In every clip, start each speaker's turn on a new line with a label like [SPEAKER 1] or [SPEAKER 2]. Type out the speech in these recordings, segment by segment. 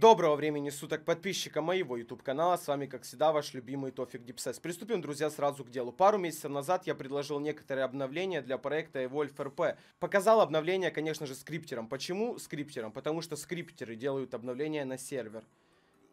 [SPEAKER 1] Доброго времени суток подписчикам моего YouTube канала, с вами как всегда ваш любимый Тофик Дипсес. Приступим, друзья, сразу к делу. Пару месяцев назад я предложил некоторые обновления для проекта Evolve RP. Показал обновление, конечно же, скриптером. Почему скриптером? Потому что скриптеры делают обновления на сервер.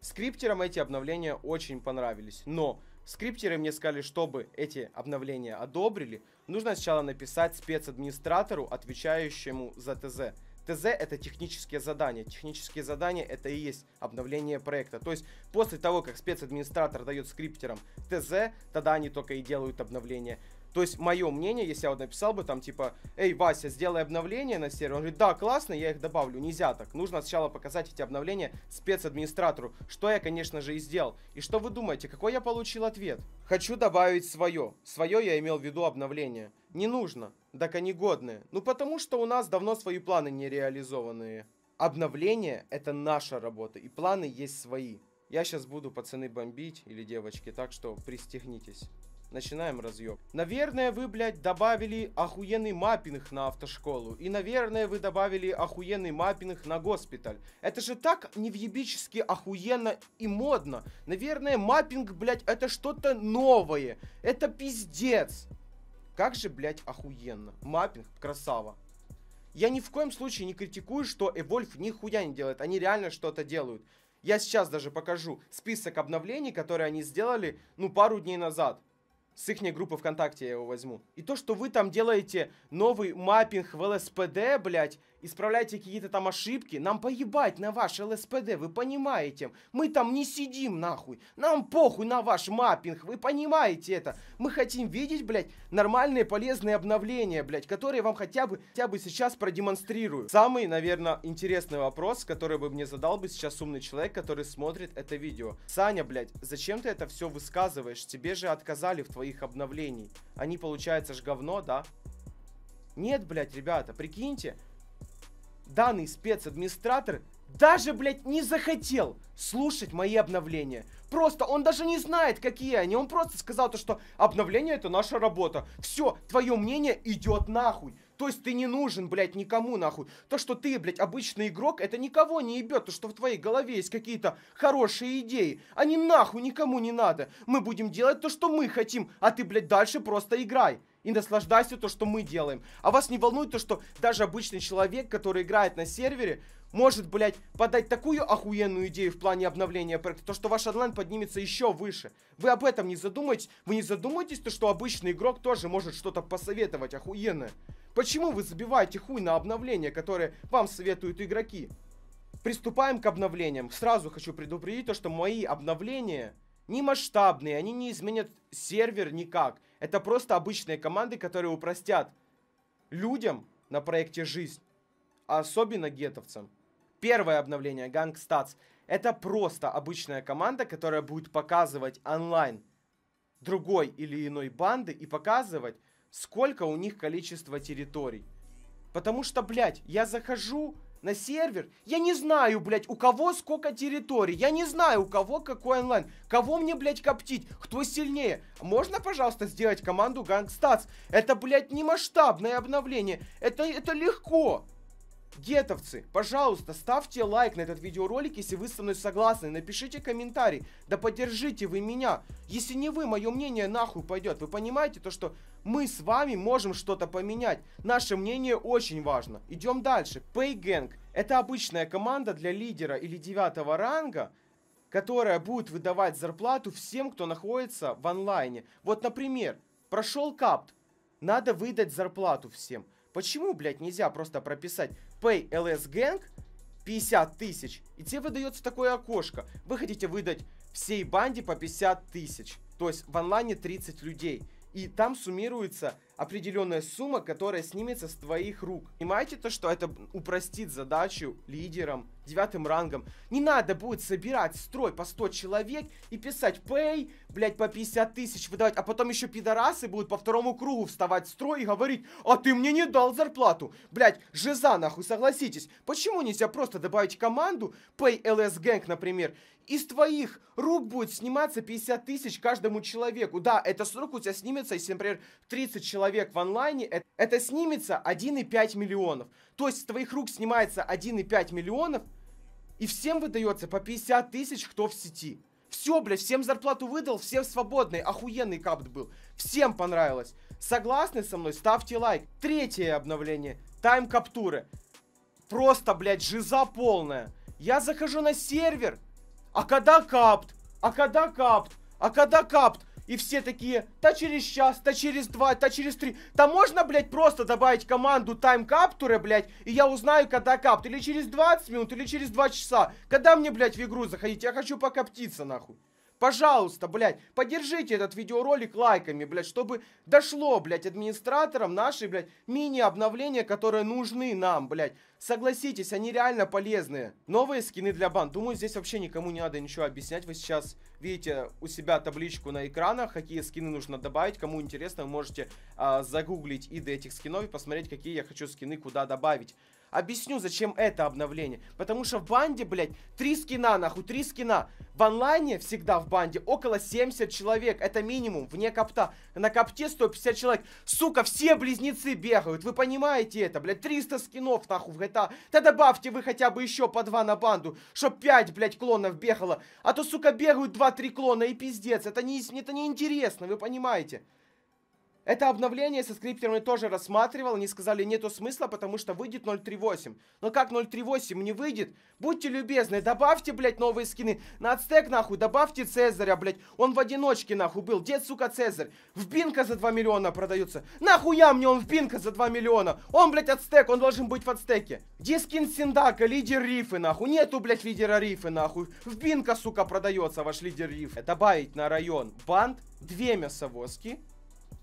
[SPEAKER 1] Скриптерам эти обновления очень понравились, но скриптеры мне сказали, чтобы эти обновления одобрили, нужно сначала написать спецадминистратору, отвечающему за ТЗ. ТЗ это технические задания. Технические задания это и есть обновление проекта. То есть после того, как спецадминистратор дает скриптерам ТЗ, тогда они только и делают обновление. То есть мое мнение, если я вот написал бы там типа, эй, Вася, сделай обновление на сервер, он говорит, да, классно, я их добавлю, нельзя так. Нужно сначала показать эти обновления спецадминистратору, что я, конечно же, и сделал. И что вы думаете, какой я получил ответ? Хочу добавить свое. Свое я имел в виду обновление. Не нужно. Так они годные. Ну потому что у нас давно свои планы не реализованные. Обновление – это наша работа, и планы есть свои. Я сейчас буду, пацаны, бомбить, или девочки, так что пристегнитесь. Начинаем разъем. Наверное, вы, блядь, добавили охуенный маппинг на автошколу. И, наверное, вы добавили охуенный маппинг на госпиталь. Это же так невъебически охуенно и модно. Наверное, маппинг, блядь, это что-то новое. Это пиздец. Как же, блядь, охуенно. Маппинг, красава. Я ни в коем случае не критикую, что Evolve нихуя не делает. Они реально что-то делают. Я сейчас даже покажу список обновлений, которые они сделали, ну, пару дней назад. С их группы ВКонтакте я его возьму. И то, что вы там делаете новый маппинг в ЛСПД, блядь, исправляйте какие-то там ошибки. Нам поебать на ваш ЛСПД, вы понимаете? Мы там не сидим нахуй. Нам похуй на ваш маппинг, вы понимаете это? Мы хотим видеть, блядь, нормальные полезные обновления, блядь, которые вам хотя бы, хотя бы сейчас продемонстрирую. Самый, наверное, интересный вопрос, который бы мне задал бы сейчас умный человек, который смотрит это видео. Саня, блядь, зачем ты это все высказываешь? Тебе же отказали в твоих обновлениях. Они, получается, ж говно, да? Нет, блядь, ребята, прикиньте, данный спецадминистратор даже, блядь, не захотел слушать мои обновления. Просто он даже не знает, какие они. Он просто сказал то, что обновление это наша работа. Все, твое мнение идет нахуй. То есть ты не нужен, блядь, никому нахуй. То, что ты, блядь, обычный игрок, это никого не ебет. То, что в твоей голове есть какие-то хорошие идеи. Они нахуй никому не надо. Мы будем делать то, что мы хотим, а ты, блядь, дальше просто играй и наслаждайся то, что мы делаем. А вас не волнует то, что даже обычный человек, который играет на сервере, может, блядь, подать такую охуенную идею в плане обновления проекта, то, что ваш онлайн поднимется еще выше. Вы об этом не задумаетесь? Вы не задумаетесь, то, что обычный игрок тоже может что-то посоветовать охуенное? Почему вы забиваете хуй на обновления, которые вам советуют игроки? Приступаем к обновлениям. Сразу хочу предупредить то, что мои обновления не масштабные, они не изменят сервер никак. Это просто обычные команды, которые упростят людям на проекте жизнь, а особенно гетовцам первое обновление Gang Stats это просто обычная команда, которая будет показывать онлайн другой или иной банды и показывать, сколько у них количество территорий. Потому что, блядь, я захожу на сервер, я не знаю, блядь, у кого сколько территорий, я не знаю, у кого какой онлайн, кого мне, блядь, коптить, кто сильнее. Можно, пожалуйста, сделать команду Гангстац? Это, блядь, не масштабное обновление, это, это легко. Гетовцы, пожалуйста, ставьте лайк на этот видеоролик, если вы со мной согласны. Напишите комментарий. Да поддержите вы меня. Если не вы, мое мнение нахуй пойдет. Вы понимаете то, что мы с вами можем что-то поменять. Наше мнение очень важно. Идем дальше. Пейгэнг. Это обычная команда для лидера или девятого ранга, которая будет выдавать зарплату всем, кто находится в онлайне. Вот, например, прошел капт. Надо выдать зарплату всем. Почему, блядь, нельзя просто прописать Pay LS Gang 50 тысяч, и тебе выдается такое окошко. Вы хотите выдать всей банде по 50 тысяч, то есть в онлайне 30 людей. И там суммируется определенная сумма, которая снимется с твоих рук. Понимаете то, что это упростит задачу лидерам, девятым рангом. Не надо будет собирать строй по 100 человек и писать pay, блять, по 50 тысяч выдавать, а потом еще пидорасы будут по второму кругу вставать в строй и говорить, а ты мне не дал зарплату. Блять, жиза нахуй, согласитесь. Почему нельзя просто добавить команду pay ls gang, например, из твоих рук будет сниматься 50 тысяч каждому человеку. Да, это с рук у тебя снимется, если, например, 30 человек человек в онлайне, это, снимется 1,5 миллионов. То есть с твоих рук снимается 1,5 миллионов, и всем выдается по 50 тысяч, кто в сети. Все, блядь, всем зарплату выдал, всем свободный, охуенный капт был. Всем понравилось. Согласны со мной? Ставьте лайк. Третье обновление. Тайм-каптуры. Просто, блядь, жиза полная. Я захожу на сервер. А когда капт? А когда капт? А когда капт? И все такие, да через час, да через два, да через три. Там можно, блядь, просто добавить команду Time Capture, блядь, и я узнаю, когда капт. Или через 20 минут, или через 2 часа. Когда мне, блядь, в игру заходить? Я хочу покоптиться, нахуй. Пожалуйста, блядь, поддержите этот видеоролик лайками, блядь, чтобы дошло, блядь, администраторам наши, блядь, мини-обновления, которые нужны нам, блядь. Согласитесь, они реально полезные. Новые скины для бан. Думаю, здесь вообще никому не надо ничего объяснять. Вы сейчас видите у себя табличку на экранах, какие скины нужно добавить. Кому интересно, вы можете э, загуглить и до этих скинов и посмотреть, какие я хочу скины куда добавить. Объясню, зачем это обновление. Потому что в банде, блядь, три скина, нахуй, три скина. В онлайне всегда в банде около 70 человек. Это минимум, вне капта На копте 150 человек. Сука, все близнецы бегают. Вы понимаете это, блядь? 300 скинов, нахуй, в GTA. Да добавьте вы хотя бы еще по два на банду, чтоб 5, блядь, клонов бегало. А то, сука, бегают 2-3 клона и пиздец. Это не, это не интересно, вы понимаете? Это обновление со скриптером я тоже рассматривал. Они сказали, нету смысла, потому что выйдет 0.3.8. Но как 0.3.8 не выйдет? Будьте любезны, добавьте, блядь, новые скины. На Ацтек, нахуй, добавьте Цезаря, блядь. Он в одиночке, нахуй, был. Дед, сука, Цезарь. В Бинка за 2 миллиона продается. Нахуя мне он в Бинка за 2 миллиона? Он, блядь, Ацтек, он должен быть в Ацтеке. Где скин Синдака, лидер Рифы, нахуй? Нету, блядь, лидера Рифы, нахуй. В Бинка, сука, продается ваш лидер Риф. Добавить на район банд, две мясовозки,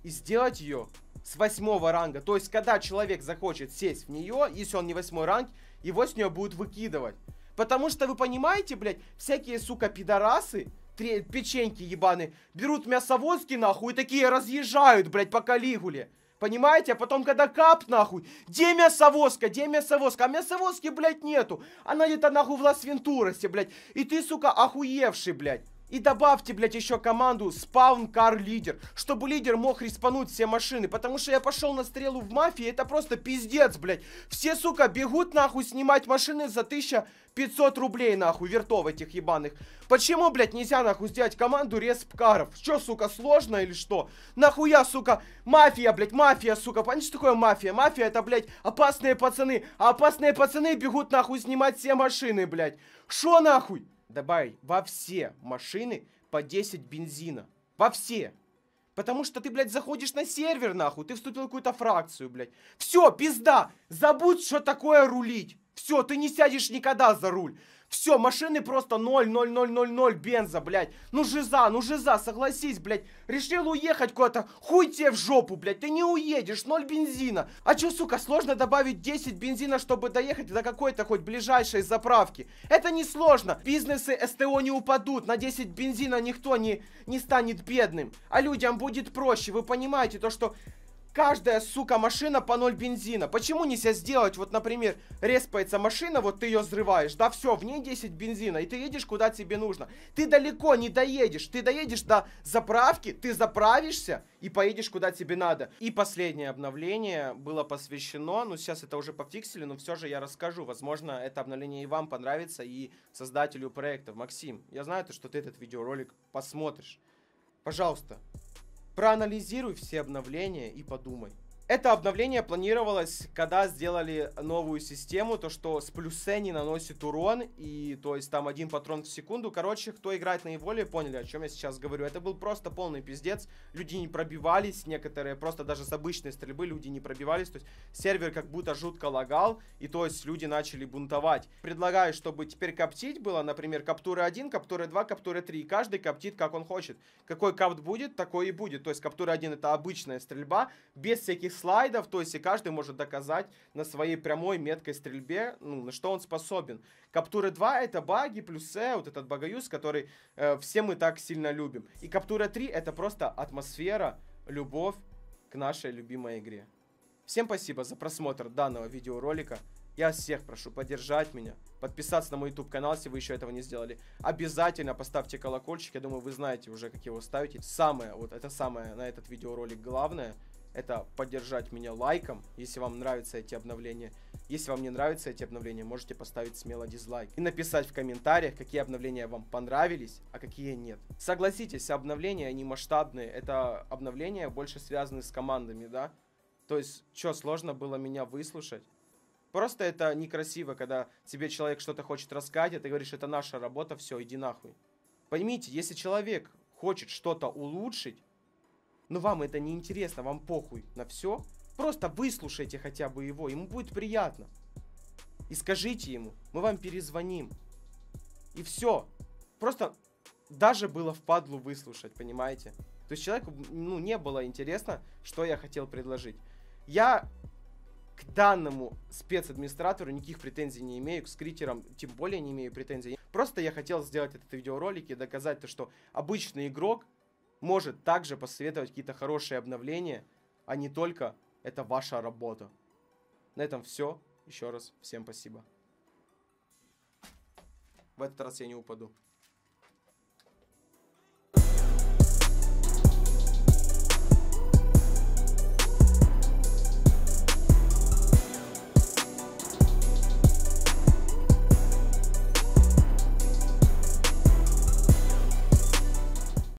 [SPEAKER 1] и сделать ее с восьмого ранга. То есть, когда человек захочет сесть в нее, если он не восьмой ранг, его с нее будут выкидывать. Потому что, вы понимаете, блядь, всякие, сука, пидорасы, тре- печеньки ебаны берут мясовозки, нахуй, и такие разъезжают, блядь, по Калигуле. Понимаете? А потом, когда кап, нахуй, где мясовозка, где мясовозка? А мясовозки, блядь, нету. Она где-то, нахуй, в Лас-Вентуросе, блядь. И ты, сука, охуевший, блядь. И добавьте, блядь, еще команду спаун кар лидер, чтобы лидер мог респануть все машины, потому что я пошел на стрелу в мафии, это просто пиздец, блядь. Все, сука, бегут нахуй снимать машины за 1500 рублей нахуй, вертов этих ебаных. Почему, блядь, нельзя нахуй сделать команду респкаров? Что, сука, сложно или что? Нахуя, сука, мафия, блядь, мафия, сука, понимаешь, что такое мафия? Мафия это, блядь, опасные пацаны, а опасные пацаны бегут нахуй снимать все машины, блядь. Шо нахуй? добавить во все машины по 10 бензина. Во все. Потому что ты, блядь, заходишь на сервер, нахуй, ты вступил в какую-то фракцию, блядь. Все, пизда, забудь, что такое рулить. Все, ты не сядешь никогда за руль. Все, машины просто 0, 0, 0, 0, 0 бенза, блядь. Ну жиза, ну жиза, согласись, блядь. Решил уехать куда-то, хуй тебе в жопу, блядь. Ты не уедешь, 0 бензина. А чё, сука, сложно добавить 10 бензина, чтобы доехать до какой-то хоть ближайшей заправки? Это не сложно. Бизнесы СТО не упадут, на 10 бензина никто не, не станет бедным. А людям будет проще, вы понимаете то, что каждая, сука, машина по ноль бензина. Почему нельзя сделать, вот, например, респается машина, вот ты ее взрываешь, да все, в ней 10 бензина, и ты едешь куда тебе нужно. Ты далеко не доедешь, ты доедешь до заправки, ты заправишься и поедешь куда тебе надо. И последнее обновление было посвящено, ну сейчас это уже пофиксили, но все же я расскажу, возможно, это обновление и вам понравится, и создателю проекта. Максим, я знаю, что ты этот видеоролик посмотришь. Пожалуйста, проанализируй все обновления и подумай. Это обновление планировалось, когда сделали новую систему, то что с плюсе не наносит урон, и то есть там один патрон в секунду. Короче, кто играет на поняли, о чем я сейчас говорю. Это был просто полный пиздец, люди не пробивались, некоторые просто даже с обычной стрельбы люди не пробивались, то есть сервер как будто жутко лагал, и то есть люди начали бунтовать. Предлагаю, чтобы теперь коптить было, например, каптуры 1, каптуры 2, каптуры 3, и каждый коптит как он хочет. Какой капт будет, такой и будет, то есть каптура 1 это обычная стрельба, без всяких слайдов, то есть и каждый может доказать на своей прямой меткой стрельбе, ну, на что он способен. Каптура 2 это баги плюс Э, вот этот багаюз, который э, все мы так сильно любим. И Каптура 3 это просто атмосфера, любовь к нашей любимой игре. Всем спасибо за просмотр данного видеоролика. Я всех прошу поддержать меня, подписаться на мой YouTube канал, если вы еще этого не сделали. Обязательно поставьте колокольчик, я думаю, вы знаете уже, как его ставить. Самое, вот это самое на этот видеоролик главное – это поддержать меня лайком, если вам нравятся эти обновления. Если вам не нравятся эти обновления, можете поставить смело дизлайк. И написать в комментариях, какие обновления вам понравились, а какие нет. Согласитесь, обновления, они масштабные. Это обновления больше связаны с командами, да? То есть, что, сложно было меня выслушать? Просто это некрасиво, когда тебе человек что-то хочет рассказать, а ты говоришь, это наша работа, все, иди нахуй. Поймите, если человек хочет что-то улучшить, но вам это не интересно, вам похуй на все, просто выслушайте хотя бы его, ему будет приятно. И скажите ему, мы вам перезвоним. И все. Просто даже было впадлу выслушать, понимаете? То есть человеку ну, не было интересно, что я хотел предложить. Я к данному спецадминистратору никаких претензий не имею, к скритерам тем более не имею претензий. Просто я хотел сделать этот видеоролик и доказать то, что обычный игрок может также посоветовать какие-то хорошие обновления, а не только это ваша работа. На этом все. Еще раз всем спасибо. В этот раз я не упаду.